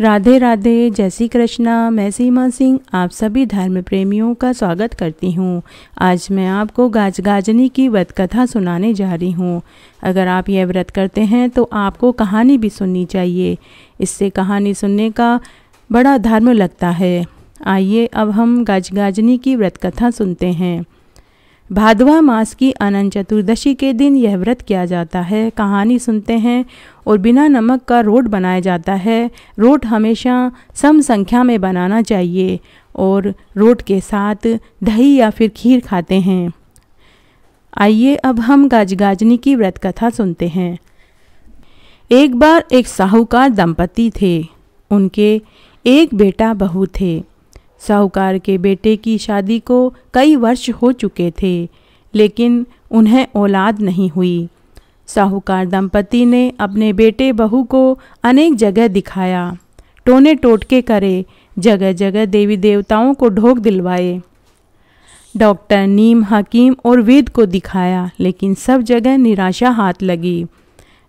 राधे राधे जय श्री कृष्णा मैं सीमा सिंह आप सभी धर्म प्रेमियों का स्वागत करती हूँ आज मैं आपको गाज गाजनी की व्रत कथा सुनाने जा रही हूँ अगर आप यह व्रत करते हैं तो आपको कहानी भी सुननी चाहिए इससे कहानी सुनने का बड़ा धर्म लगता है आइए अब हम गाज गाजनी की व्रत कथा सुनते हैं भादवा मास की अनंत चतुर्दशी के दिन यह व्रत किया जाता है कहानी सुनते हैं और बिना नमक का रोट बनाया जाता है रोट हमेशा सम संख्या में बनाना चाहिए और रोट के साथ दही या फिर खीर खाते हैं आइए अब हम गाजनी की व्रत कथा सुनते हैं एक बार एक साहूकार दंपति थे उनके एक बेटा बहू थे साहूकार के बेटे की शादी को कई वर्ष हो चुके थे लेकिन उन्हें औलाद नहीं हुई साहूकार दंपति ने अपने बेटे बहू को अनेक जगह दिखाया टोने टोटके करे जगह जगह देवी देवताओं को ढोक दिलवाए डॉक्टर नीम हकीम और वेद को दिखाया लेकिन सब जगह निराशा हाथ लगी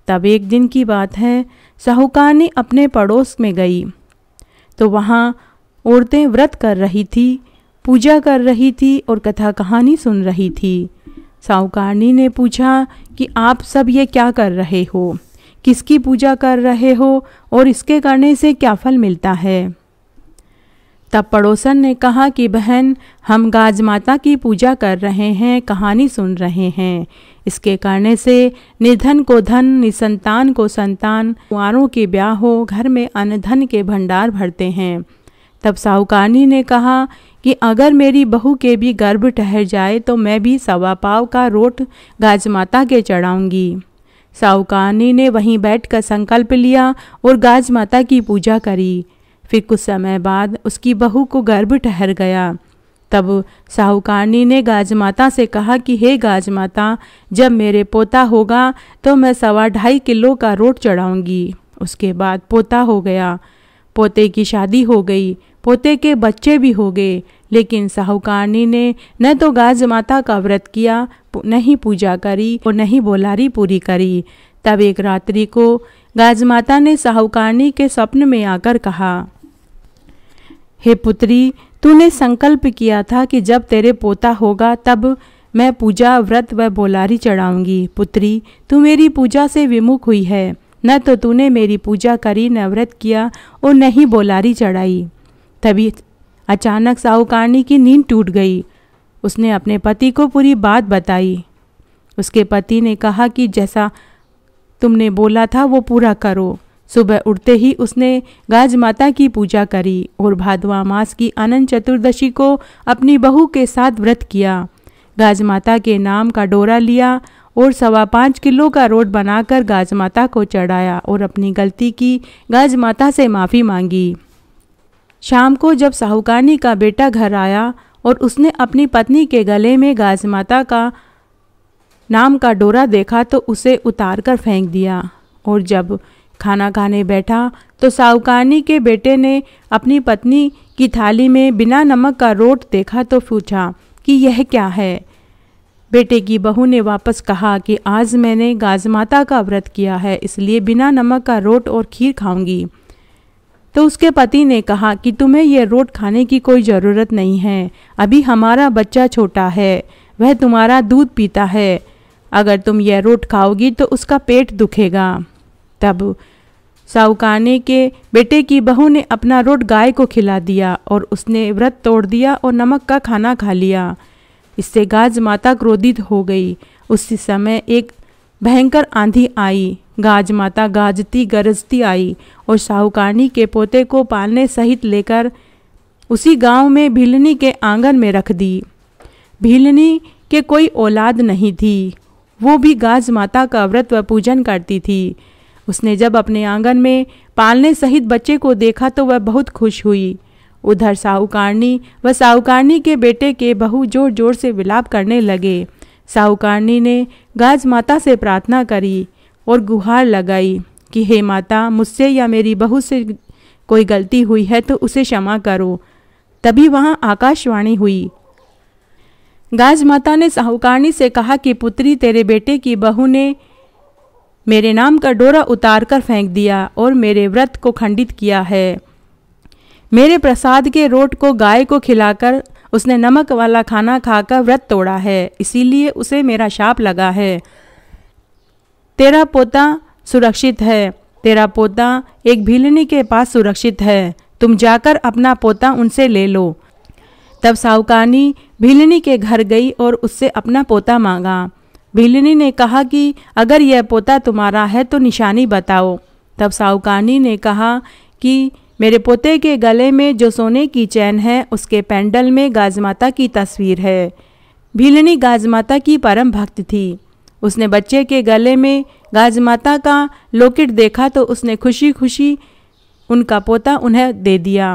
तब एक दिन की बात है साहूकार ने अपने पड़ोस में गई तो वहाँ औरतें व्रत कर रही थी पूजा कर रही थी और कथा कहानी सुन रही थी साहूकारनी ने पूछा कि आप सब ये क्या कर रहे हो किसकी पूजा कर रहे हो और इसके करने से क्या फल मिलता है तब पड़ोसन ने कहा कि बहन हम गाज माता की पूजा कर रहे हैं कहानी सुन रहे हैं इसके करने से निधन को धन निसंतान को संतान कुआरों के ब्याह हो घर में अन्न धन के भंडार भरते हैं तब साहूकारनी ने कहा कि अगर मेरी बहू के भी गर्भ ठहर जाए तो मैं भी सवा पाव का रोट गाजमाता के चढ़ाऊंगी साहूकारनी ने वहीं बैठकर संकल्प लिया और गाजमाता की पूजा करी फिर कुछ समय बाद उसकी बहू को गर्भ ठहर गया तब साहूकारनी ने गाजमाता से कहा कि हे गाजमाता जब मेरे पोता होगा तो मैं सवा ढाई किलो का रोट चढ़ाऊंगी उसके बाद पोता हो गया पोते की शादी हो गई पोते के बच्चे भी हो गए लेकिन साहूकारनी ने न तो गाज माता का व्रत किया नहीं पूजा करी और नहीं बोलारी पूरी करी तब एक रात्रि को गाज माता ने साहूकारनी के स्वप्न में आकर कहा हे पुत्री तूने संकल्प किया था कि जब तेरे पोता होगा तब मैं पूजा व्रत व बोलारी चढ़ाऊंगी पुत्री तू मेरी पूजा से विमुख हुई है न तो तूने मेरी पूजा करी न व्रत किया और न ही बोलारी चढ़ाई तभी अचानक साहूकारनी की नींद टूट गई उसने अपने पति को पूरी बात बताई उसके पति ने कहा कि जैसा तुमने बोला था वो पूरा करो सुबह उठते ही उसने गाज माता की पूजा करी और भादवा मास की अनंत चतुर्दशी को अपनी बहू के साथ व्रत किया गाज माता के नाम का डोरा लिया और सवा पाँच किलो का रोड बनाकर गाज माता को चढ़ाया और अपनी गलती की गाज माता से माफ़ी मांगी शाम को जब साहूकानी का बेटा घर आया और उसने अपनी पत्नी के गले में गाज माता का नाम का डोरा देखा तो उसे उतार कर फेंक दिया और जब खाना खाने बैठा तो साहूकानी के बेटे ने अपनी पत्नी की थाली में बिना नमक का रोट देखा तो पूछा कि यह क्या है बेटे की बहू ने वापस कहा कि आज मैंने गाजमाता का व्रत किया है इसलिए बिना नमक का रोट और खीर खाऊंगी तो उसके पति ने कहा कि तुम्हें यह रोट खाने की कोई ज़रूरत नहीं है अभी हमारा बच्चा छोटा है वह तुम्हारा दूध पीता है अगर तुम यह रोट खाओगी तो उसका पेट दुखेगा तब साहुकाने के बेटे की बहू ने अपना रोट गाय को खिला दिया और उसने व्रत तोड़ दिया और नमक का खाना खा लिया इससे गाज माता क्रोधित हो गई उसी समय एक भयंकर आंधी आई गाज माता गाजती गरजती आई और साहूकारनी के पोते को पालने सहित लेकर उसी गांव में भीलनी के आंगन में रख दी भीलनी के कोई औलाद नहीं थी वो भी गाज माता का व्रत व पूजन करती थी उसने जब अपने आंगन में पालने सहित बच्चे को देखा तो वह बहुत खुश हुई उधर साहूकारनी व साहूकारनी के बेटे के बहू जोर जोर से विलाप करने लगे साहूकारनी ने गाज माता से प्रार्थना करी और गुहार लगाई कि हे माता मुझसे या मेरी बहू से कोई गलती हुई है तो उसे क्षमा करो तभी वहाँ आकाशवाणी हुई गाज माता ने साहूकारनी से कहा कि पुत्री तेरे बेटे की बहू ने मेरे नाम का डोरा उतार कर फेंक दिया और मेरे व्रत को खंडित किया है मेरे प्रसाद के रोट को गाय को खिलाकर उसने नमक वाला खाना खाकर व्रत तोड़ा है इसीलिए उसे मेरा शाप लगा है तेरा पोता सुरक्षित है तेरा पोता एक भीलनी के पास सुरक्षित है तुम जाकर अपना पोता उनसे ले लो तब साहुकानी भीलनी के घर गई और उससे अपना पोता मांगा भीलनी ने कहा कि अगर यह पोता तुम्हारा है तो निशानी बताओ तब साहुकानी ने कहा कि मेरे पोते के गले में जो सोने की चैन है उसके पैंडल में गाजमाता की तस्वीर है भीलनी गाजमाता की परम भक्त थी उसने बच्चे के गले में गाजमाता का लोकेट देखा तो उसने खुशी खुशी उनका पोता उन्हें दे दिया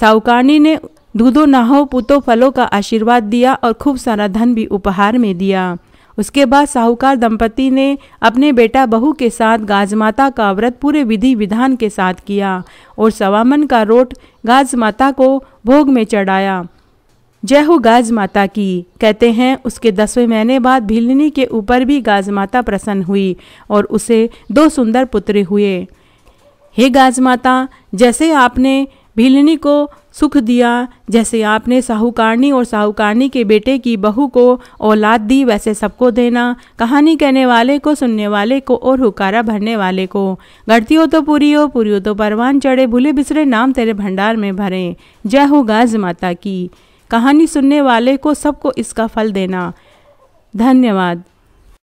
साहुकारनी ने दूधो नाहो पुतो फलों का आशीर्वाद दिया और खूब सारा धन भी उपहार में दिया उसके बाद साहूकार दंपति ने अपने बेटा बहू के साथ गाजमाता का व्रत पूरे विधि विधान के साथ किया और सवामन का रोट गाजमाता को भोग में चढ़ाया जय हो गाज माता की कहते हैं उसके दसवें महीने बाद भिलनी के ऊपर भी गाज माता प्रसन्न हुई और उसे दो सुंदर पुत्र हुए हे गाज माता जैसे आपने भिलनी को सुख दिया जैसे आपने साहूकारनी और साहूकारनी के बेटे की बहू को औलाद दी वैसे सबको देना कहानी कहने वाले को सुनने वाले को और हुकारा भरने वाले को गढ़ती हो तो पूरी हो पूरी हो तो परवान चढ़े भूले बिसरे नाम तेरे भंडार में भरें जय हो गाज माता की कहानी सुनने वाले को सबको इसका फल देना धन्यवाद